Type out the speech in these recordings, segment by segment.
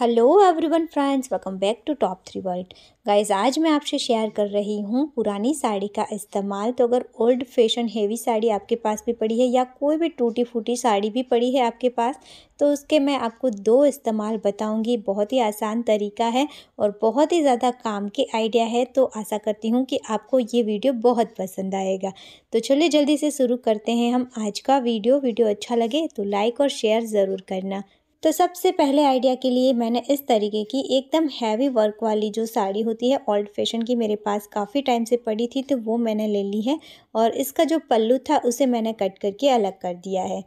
hello everyone friends welcome back to top three world guys आज मैं आपसे share कर रही हूँ पुरानी साड़ी का इस्तेमाल तो अगर ओल्ड फैशन हेवी साड़ी आपके पास भी पड़ी है या कोई भी टूटी फूटी साड़ी भी पड़ी है आपके पास तो उसके मैं आपको दो इस्तेमाल बताऊंगी बहुत ही आसान तरीका है और बहुत ही ज़्यादा काम के आइडिया है तो आशा करती हूँ कि आपको ये वीडियो बहुत पसंद आएगा तो चलिए जल्दी से शुरू करते हैं हम आज का वीडियो वीडियो अच्छा लगे तो लाइक और शेयर ज़रूर करना तो सबसे पहले आइडिया के लिए मैंने इस तरीके की एकदम हैवी वर्क वाली जो साड़ी होती है ओल्ड फैशन की मेरे पास काफ़ी टाइम से पड़ी थी तो वो मैंने ले ली है और इसका जो पल्लू था उसे मैंने कट करके अलग कर दिया है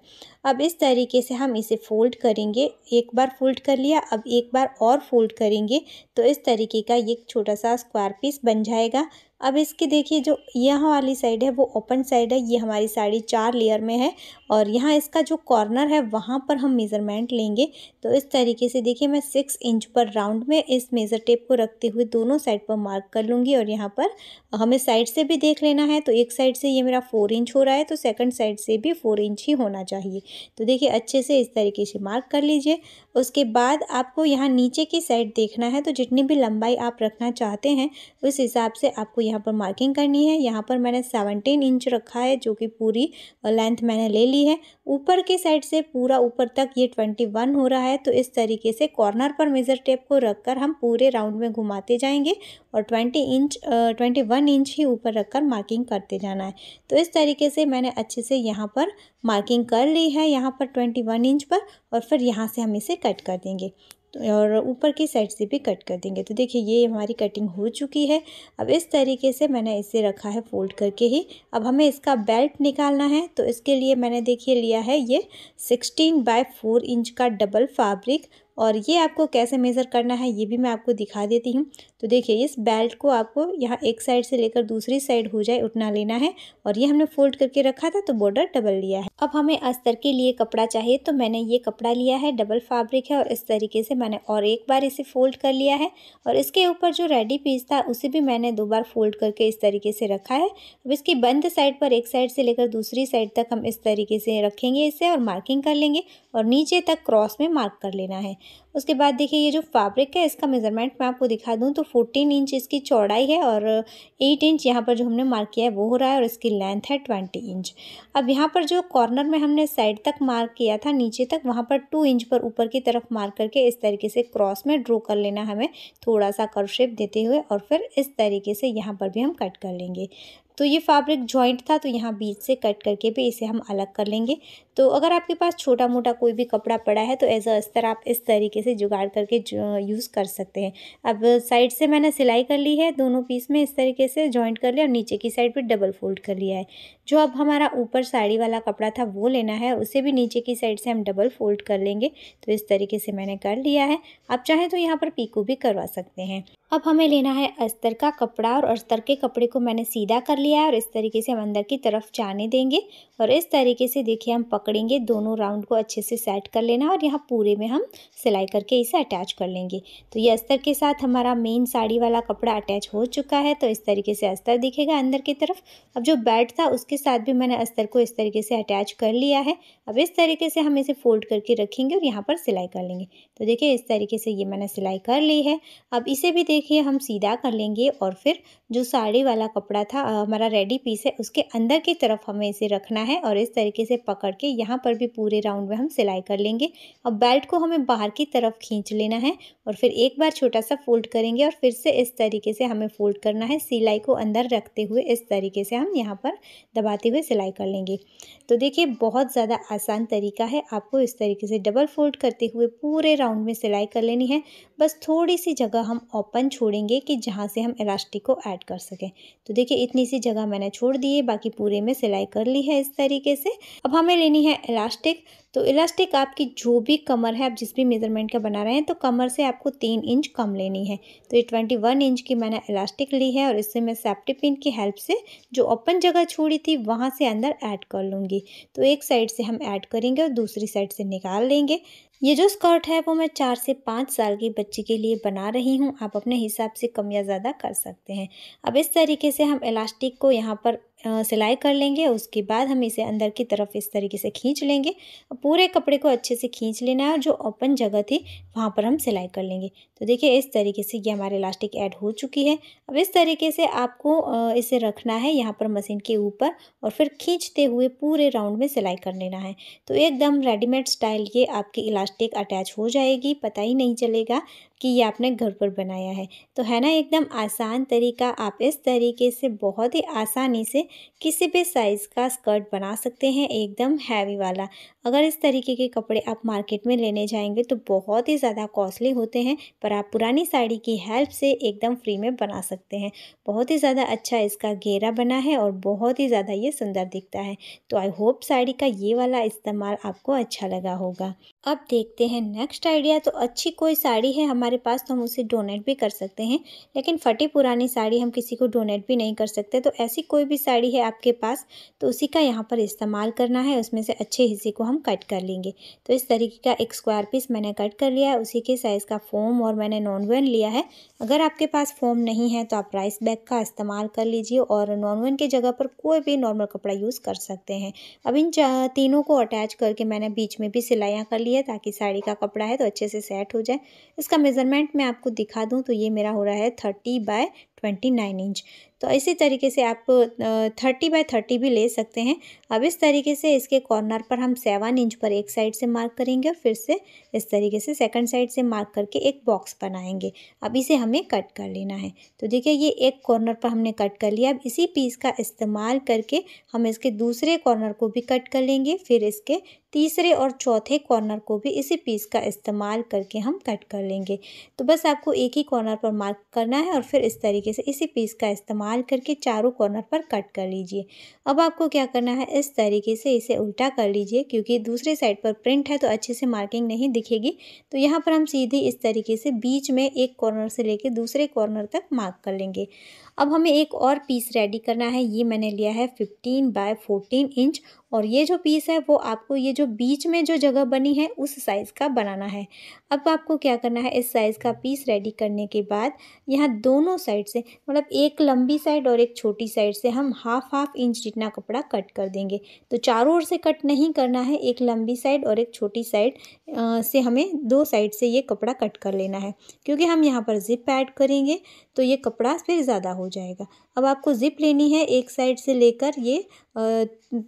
अब इस तरीके से हम इसे फोल्ड करेंगे एक बार फोल्ड कर लिया अब एक बार और फोल्ड करेंगे तो इस तरीके का एक छोटा सा स्क्वायर पीस बन जाएगा अब इसके देखिए जो यहाँ वाली साइड है वो ओपन साइड है ये हमारी साड़ी चार लेयर में है और यहाँ इसका जो कॉर्नर है वहाँ पर हम मेज़रमेंट लेंगे तो इस तरीके से देखिए मैं सिक्स इंच पर राउंड में इस मेज़र टेप को रखते हुए दोनों साइड पर मार्क कर लूँगी और यहाँ पर हमें साइड से भी देख लेना है तो एक साइड से ये मेरा फोर इंच हो रहा है तो सेकेंड साइड से भी फोर इंच ही होना चाहिए तो देखिए अच्छे से इस तरीके से मार्क कर लीजिए उसके बाद आपको यहाँ नीचे की साइड देखना है तो जितनी भी लंबाई आप रखना चाहते हैं उस हिसाब से आपको यहाँ पर मार्किंग करनी है यहाँ पर मैंने सेवनटीन इंच रखा है जो कि पूरी लेंथ मैंने ले ली है ऊपर के साइड से पूरा ऊपर तक ये ट्वेंटी वन हो रहा है तो इस तरीके से कॉर्नर पर मेज़र टेप को कर हम पूरे राउंड में घुमाते जाएंगे और twenty inch twenty one inch ही ऊपर कर मार्किंग करते जाना है तो इस तरीके से मैंने अच्छे से यहाँ पर मार्किंग कर ली है यहाँ पर ट्वेंटी वन इंच पर और फिर यहाँ से हम इसे कट कर देंगे तो और ऊपर की साइड से भी कट कर देंगे तो देखिए ये हमारी कटिंग हो चुकी है अब इस तरीके से मैंने इसे रखा है फोल्ड करके ही अब हमें इसका बेल्ट निकालना है तो इसके लिए मैंने देखिए लिया है ये सिक्सटीन बाय फोर इंच का डबल फैब्रिक और ये आपको कैसे मेज़र करना है ये भी मैं आपको दिखा देती हूँ तो देखिए इस बेल्ट को आपको यहाँ एक साइड से लेकर दूसरी साइड हो जाए उठना लेना है और ये हमने फोल्ड करके रखा था तो बॉर्डर डबल लिया है अब हमें अस्तर के लिए कपड़ा चाहिए तो मैंने ये कपड़ा लिया है डबल फैब्रिक है और इस तरीके से मैंने और एक बार इसे फोल्ड कर लिया है और इसके ऊपर जो रेडी पीस था उसे भी मैंने दो बार फोल्ड करके इस तरीके से रखा है अब इसकी बंद साइड पर एक साइड से लेकर दूसरी साइड तक हम इस तरीके से रखेंगे इसे और मार्किंग कर लेंगे और नीचे तक क्रॉस में मार्क कर लेना है उसके बाद देखिए ये जो फैब्रिक है इसका मेज़रमेंट मैं आपको दिखा दूँ तो फोर्टीन इंच इसकी चौड़ाई है और एट इंच यहाँ पर जो हमने मार्क किया है वो हो रहा है और इसकी लेंथ है ट्वेंटी इंच अब यहाँ पर जो कॉर्नर में हमने साइड तक मार्क किया था नीचे तक वहाँ पर टू इंच पर ऊपर की तरफ मार्क करके इस तरीके से क्रॉस में ड्रॉ कर लेना हमें थोड़ा सा कर्व शेप देते हुए और फिर इस तरीके से यहाँ पर भी हम कट कर लेंगे तो ये फैब्रिक जॉइंट था तो यहाँ बीच से कट करके भी इसे हम अलग कर लेंगे तो अगर आपके पास छोटा मोटा कोई भी कपड़ा पड़ा है तो एज अ अस्तर आप इस तरीके से जुगाड़ करके यूज़ कर सकते हैं अब साइड से मैंने सिलाई कर ली है दोनों पीस में इस तरीके से जॉइंट कर लिया और नीचे की साइड पर डबल फोल्ड कर लिया है जो अब हमारा ऊपर साड़ी वाला कपड़ा था वो लेना है उसे भी नीचे की साइड से हम डबल फोल्ड कर लेंगे तो इस तरीके से मैंने कर लिया है आप चाहें तो यहाँ पर पीकू भी करवा सकते हैं अब हमें लेना है अस्तर का कपड़ा और अस्तर के कपड़े को मैंने सीधा कर लिया है और इस तरीके से हम अंदर की तरफ जाने देंगे और इस तरीके से देखिए हम पकड़ेंगे दोनों राउंड को अच्छे से सेट कर लेना और यहाँ पूरे में हम सिलाई करके इसे अटैच कर लेंगे तो ये अस्तर के साथ हमारा मेन साड़ी वाला कपड़ा अटैच हो चुका है तो इस तरीके से अस्तर दिखेगा अंदर की तरफ अब जो बेल्ट था उसके साथ भी मैंने अस्तर को इस तरीके से अटैच कर लिया है अब इस तरीके से हम इसे फोल्ड करके रखेंगे और यहाँ पर सिलाई कर लेंगे तो देखिए इस तरीके से ये मैंने सिलाई कर ली है अब इसे भी देख देखिए हम सीधा कर लेंगे और फिर जो साड़ी वाला कपड़ा था हमारा रेडी पीस है उसके अंदर की तरफ हमें इसे रखना है और इस तरीके से पकड़ के यहाँ पर भी पूरे राउंड में हम सिलाई कर लेंगे अब बेल्ट को हमें बाहर की तरफ खींच लेना है और फिर एक बार छोटा सा फोल्ड करेंगे और फिर से इस तरीके से हमें फोल्ड करना है सिलाई को अंदर रखते हुए इस तरीके से हम यहाँ पर दबाते हुए सिलाई कर लेंगे तो देखिए बहुत ज़्यादा आसान तरीका है आपको इस तरीके से डबल फोल्ड करते हुए पूरे राउंड में सिलाई कर लेनी है बस थोड़ी सी जगह हम ओपन छोड़ेंगे कि जहाँ से हम इलास्टिक को ऐड कर सकें तो देखिए इतनी सी जगह मैंने छोड़ दी है बाकी पूरे में सिलाई कर ली है इस तरीके से अब हमें लेनी है इलास्टिक तो इलास्टिक आपकी जो भी कमर है आप जिस भी मेज़रमेंट का बना रहे हैं तो कमर से आपको तीन इंच कम लेनी है तो ये ट्वेंटी वन इंच की मैंने इलास्टिक ली है और इससे मैं सेफ्टी पिन की हेल्प से जो ओपन जगह छोड़ी थी वहाँ से अंदर ऐड कर लूँगी तो एक साइड से हम ऐड करेंगे और दूसरी साइड से निकाल लेंगे ये जो स्कर्ट है वो मैं चार से पाँच साल के बच्चे के लिए बना रही हूँ आप अपने हिसाब से कम या ज़्यादा कर सकते हैं अब इस तरीके से हम इलास्टिक को यहाँ पर सिलाई कर लेंगे उसके बाद हम इसे अंदर की तरफ इस तरीके से खींच लेंगे पूरे कपड़े को अच्छे से खींच लेना है और जो ओपन जगह थी वहाँ पर हम सिलाई कर लेंगे तो देखिए इस तरीके से ये हमारे इलास्टिक ऐड हो चुकी है अब इस तरीके से आपको इसे रखना है यहाँ पर मशीन के ऊपर और फिर खींचते हुए पूरे राउंड में सिलाई कर लेना है तो एकदम रेडीमेड स्टाइल ये आपकी इलास्टिक अटैच हो जाएगी पता ही नहीं चलेगा कि ये आपने घर पर बनाया है तो है ना एकदम आसान तरीका आप इस तरीके से बहुत ही आसानी से किसी भी साइज़ का स्कर्ट बना सकते हैं एकदम हैवी वाला अगर इस तरीके के कपड़े आप मार्केट में लेने जाएंगे तो बहुत ही ज़्यादा कॉस्टली होते हैं पर आप पुरानी साड़ी की हेल्प से एकदम फ्री में बना सकते हैं बहुत ही ज़्यादा अच्छा इसका घेरा बना है और बहुत ही ज़्यादा ये सुंदर दिखता है तो आई होप साड़ी का ये वाला इस्तेमाल आपको अच्छा लगा होगा अब देखते हैं नेक्स्ट आइडिया तो अच्छी कोई साड़ी है हमारे पास तो हम उसे डोनेट भी कर सकते हैं लेकिन फटी पुरानी साड़ी हम किसी को डोनेट भी नहीं कर सकते तो ऐसी कोई भी साड़ी है आपके पास तो उसी का यहाँ पर इस्तेमाल करना है उसमें से अच्छे हिस्से को हम कट कर लेंगे तो इस तरीके का एक स्क्वायर पीस मैंने कट कर लिया है उसी के साइज़ का फ़ोम और मैंने नॉन वन लिया है अगर आपके पास फ़ोम नहीं है तो आप राइस बैग का इस्तेमाल कर लीजिए और नॉन वन की जगह पर कोई भी नॉर्मल कपड़ा यूज़ कर सकते हैं अब इन तीनों को अटैच करके मैंने बीच में भी सिलाइयाँ कर ली है ताकि साड़ी का कपड़ा है तो अच्छे से सेट हो जाए इसका मेज़रमेंट मैं आपको दिखा दूँ तो ये मेरा हो रहा है thirty by twenty nine inch तो इसी तरीके से आप थर्टी बाय थर्टी भी ले सकते हैं अब इस तरीके से इसके कॉर्नर पर हम सेवन इंच पर एक साइड से मार्क करेंगे फिर से इस तरीके से सेकंड साइड से मार्क करके एक बॉक्स बनाएंगे अब इसे हमें कट कर लेना है तो देखिए ये एक कॉर्नर पर हमने कट कर लिया अब इसी पीस का इस्तेमाल करके हम इसके दूसरे कॉर्नर को भी कट कर लेंगे फिर इसके तीसरे और चौथे कॉर्नर को भी इसी पीस का इस्तेमाल करके हम कट कर लेंगे तो बस आपको एक ही कॉर्नर पर मार्क करना है और फिर इस तरीके से इसी पीस का इस्तेमाल इस्तेमाल करके चारों कॉर्नर पर कट कर लीजिए अब आपको क्या करना है इस तरीके से इसे उल्टा कर लीजिए क्योंकि दूसरे साइड पर प्रिंट है तो अच्छे से मार्किंग नहीं दिखेगी तो यहाँ पर हम सीधे इस तरीके से बीच में एक कॉर्नर से लेकर दूसरे कॉर्नर तक मार्क कर लेंगे अब हमें एक और पीस रेडी करना है ये मैंने लिया है फिफ्टीन बाय फोर्टीन इंच और ये जो पीस है वो आपको ये जो बीच में जो जगह बनी है उस साइज़ का बनाना है अब आपको क्या करना है इस साइज़ का पीस रेडी करने के बाद यहाँ दोनों साइड से मतलब एक लंबी साइड और एक छोटी साइड से हम हाफ हाफ इंच जितना कपड़ा कट कर देंगे तो चारों ओर से कट नहीं करना है एक लंबी साइड और एक छोटी साइड से हमें दो साइड से ये कपड़ा कट कर लेना है क्योंकि हम यहाँ पर ज़िप ऐड करेंगे तो ये कपड़ा फिर ज़्यादा हो जाएगा अब आपको ज़िप लेनी है एक साइड से लेकर ये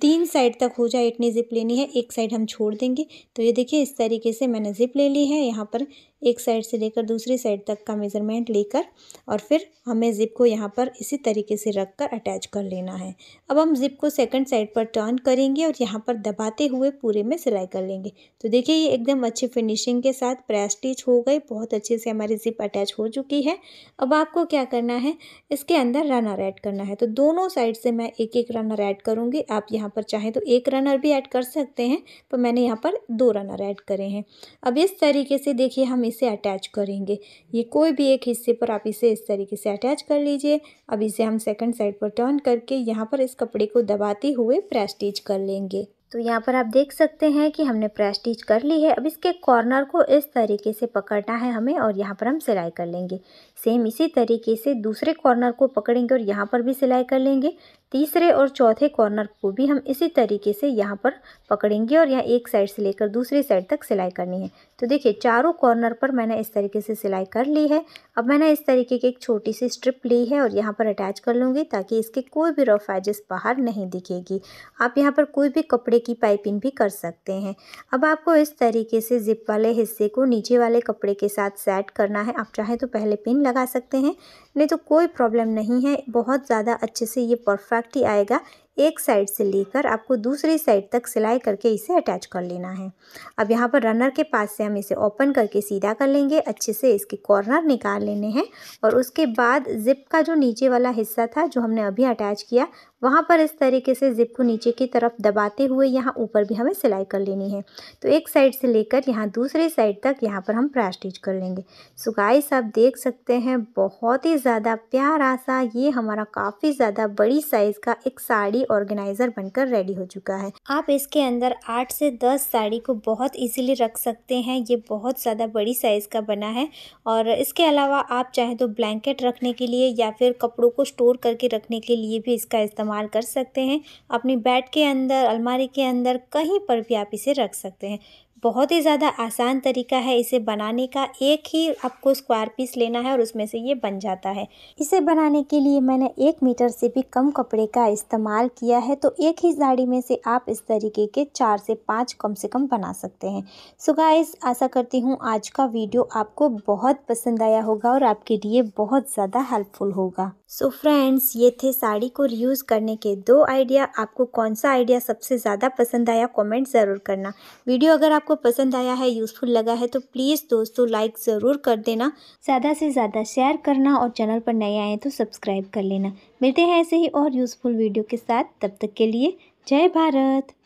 तीन साइड तक हो जाए इतनी ज़िप लेनी है एक साइड हम छोड़ देंगे तो ये देखिए इस तरीके से मैंने ज़िप ले ली है यहाँ पर एक साइड से लेकर दूसरी साइड तक का मेज़रमेंट लेकर और फिर हमें ज़िप को यहाँ पर इसी तरीके से रख कर अटैच कर लेना है अब हम ज़िप को सेकंड साइड पर टर्न करेंगे और यहाँ पर दबाते हुए पूरे में सिलाई कर लेंगे तो देखिए ये एकदम अच्छी फिनिशिंग के साथ प्रेस टीच हो गई बहुत अच्छे से हमारी ज़िप अटैच हो चुकी है अब आपको क्या करना है इसके अंदर रनर ऐड करना है तो दोनों साइड से मैं एक एक रनर ऐड करूँगी आप यहाँ पर चाहें तो एक रनर भी ऐड कर सकते हैं पर मैंने यहाँ पर दो रनर ऐड करे हैं अब इस तरीके से देखिए हम इसे अटैच करेंगे ये कोई भी एक हिस्से पर आप इसे इस तरीके से अटैच कर लीजिए अब इसे हम सेकंड साइड पर टर्न करके यहाँ पर इस कपड़े को दबाते हुए प्रेस्टिज कर लेंगे तो यहाँ पर आप देख सकते हैं कि हमने प्रेस्टिज कर ली है अब इसके कॉर्नर को इस तरीके से पकड़ना है हमें और यहाँ पर हम सिलाई कर लेंगे सेम इसी तरीके से दूसरे कॉर्नर को पकड़ेंगे और यहाँ पर भी सिलाई कर लेंगे तीसरे और चौथे कॉर्नर को भी हम इसी तरीके से यहाँ पर पकड़ेंगे और यहाँ एक साइड से लेकर दूसरी साइड तक सिलाई करनी है तो देखिए चारों कॉर्नर पर मैंने इस तरीके से सिलाई कर ली है अब मैंने इस तरीके की एक छोटी सी स्ट्रिप ली है और यहाँ पर अटैच कर लूँगी ताकि इसके कोई भी रफ एजेस बाहर नहीं दिखेगी आप यहाँ पर कोई भी कपड़े की पाइपिंग भी कर सकते हैं अब आपको इस तरीके से जिप वाले हिस्से को नीचे वाले कपड़े के साथ सेट करना है आप चाहें तो पहले पिन लगा सकते हैं नहीं तो कोई प्रॉब्लम नहीं है बहुत ज़्यादा अच्छे से ये परफेक्ट ही आएगा एक साइड से लेकर आपको दूसरी साइड तक सिलाई करके इसे अटैच कर लेना है अब यहाँ पर रनर के पास से हम इसे ओपन करके सीधा कर लेंगे अच्छे से इसके कॉर्नर निकाल लेने हैं और उसके बाद ज़िप का जो नीचे वाला हिस्सा था जो हमने अभी अटैच किया वहाँ पर इस तरीके से ज़िप को नीचे की तरफ दबाते हुए यहाँ ऊपर भी हमें सिलाई कर लेनी है तो एक साइड से लेकर यहाँ दूसरे साइड तक यहाँ पर हम प्रैस स्टिच कर लेंगे सो गाइस आप देख सकते हैं बहुत ही ज़्यादा प्यारा सा ये हमारा काफ़ी ज़्यादा बड़ी साइज़ का एक साड़ी साड़ी ऑर्गेनाइज़र बनकर रेडी हो चुका है आप इसके अंदर आठ से दस साड़ी को बहुत इजीली रख सकते हैं ये बहुत ज़्यादा बड़ी साइज़ का बना है और इसके अलावा आप चाहे तो ब्लैंकेट रखने के लिए या फिर कपड़ों को स्टोर करके रखने के लिए भी इसका इस्तेमाल कर सकते हैं अपनी बेड के अंदर अलमारी के अंदर कहीं पर भी आप इसे रख सकते हैं बहुत ही ज़्यादा आसान तरीका है इसे बनाने का एक ही आपको स्क्वायर पीस लेना है और उसमें से ये बन जाता है इसे बनाने के लिए मैंने एक मीटर से भी कम कपड़े का इस्तेमाल किया है तो एक ही साड़ी में से आप इस तरीके के चार से पाँच कम से कम बना सकते हैं सो गाइस आशा करती हूँ आज का वीडियो आपको बहुत पसंद आया होगा और आपके लिए बहुत ज़्यादा हेल्पफुल होगा सो so फ्रेंड्स ये थे साड़ी को रियूज़ करने के दो आइडिया आपको कौन सा आइडिया सबसे ज़्यादा पसंद आया कमेंट ज़रूर करना वीडियो अगर आपको पसंद आया है यूज़फुल लगा है तो प्लीज़ दोस्तों लाइक ज़रूर कर देना ज़्यादा से ज़्यादा शेयर करना और चैनल पर नए आए तो सब्सक्राइब कर लेना मिलते हैं ऐसे ही और यूज़फुल वीडियो के साथ तब तक के लिए जय भारत